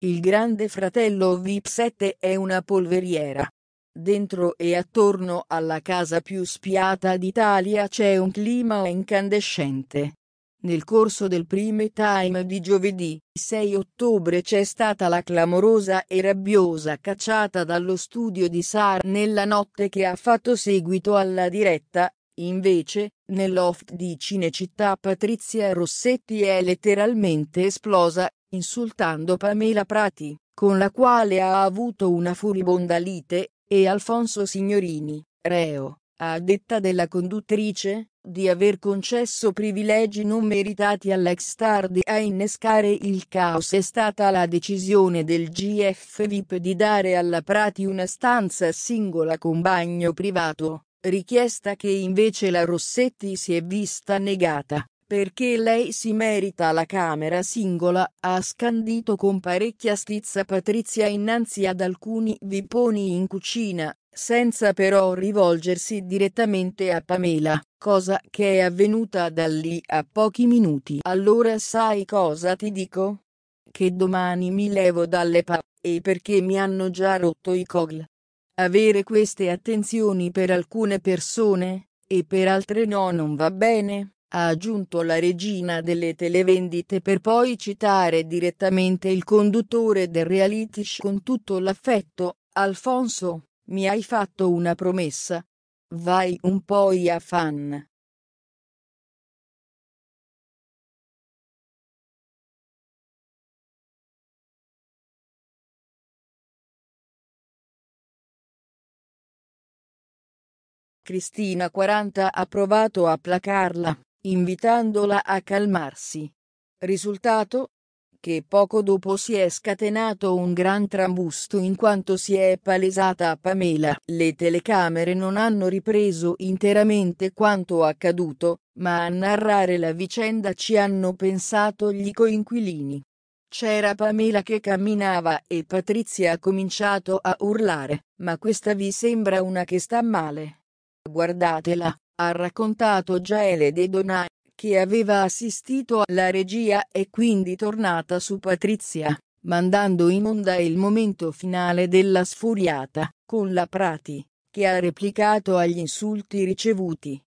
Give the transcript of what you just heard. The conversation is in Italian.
Il grande fratello VIP7 è una polveriera. Dentro e attorno alla casa più spiata d'Italia c'è un clima incandescente. Nel corso del prime time di giovedì 6 ottobre c'è stata la clamorosa e rabbiosa cacciata dallo studio di Sar nella notte che ha fatto seguito alla diretta. Invece, nel loft di Cinecittà Patrizia Rossetti è letteralmente esplosa insultando Pamela Prati, con la quale ha avuto una furibonda lite, e Alfonso Signorini, reo, a detta della conduttrice, di aver concesso privilegi non meritati all'ex star di a innescare il caos è stata la decisione del GF VIP di dare alla Prati una stanza singola con bagno privato, richiesta che invece la Rossetti si è vista negata perché lei si merita la camera singola, ha scandito con parecchia stizza Patrizia innanzi ad alcuni viponi in cucina, senza però rivolgersi direttamente a Pamela, cosa che è avvenuta da lì a pochi minuti. Allora sai cosa ti dico? Che domani mi levo dalle pa... e perché mi hanno già rotto i cogl. Avere queste attenzioni per alcune persone, e per altre no non va bene ha aggiunto la regina delle televendite per poi citare direttamente il conduttore del reality con tutto l'affetto, Alfonso, mi hai fatto una promessa. Vai un po' a fan. Cristina 40 ha provato a placarla invitandola a calmarsi. Risultato? Che poco dopo si è scatenato un gran trambusto in quanto si è palesata a Pamela. Le telecamere non hanno ripreso interamente quanto accaduto, ma a narrare la vicenda ci hanno pensato gli coinquilini. C'era Pamela che camminava e Patrizia ha cominciato a urlare, ma questa vi sembra una che sta male. Guardatela ha raccontato Gaele De Donai, che aveva assistito alla regia e quindi tornata su Patrizia, mandando in onda il momento finale della sfuriata, con la Prati, che ha replicato agli insulti ricevuti.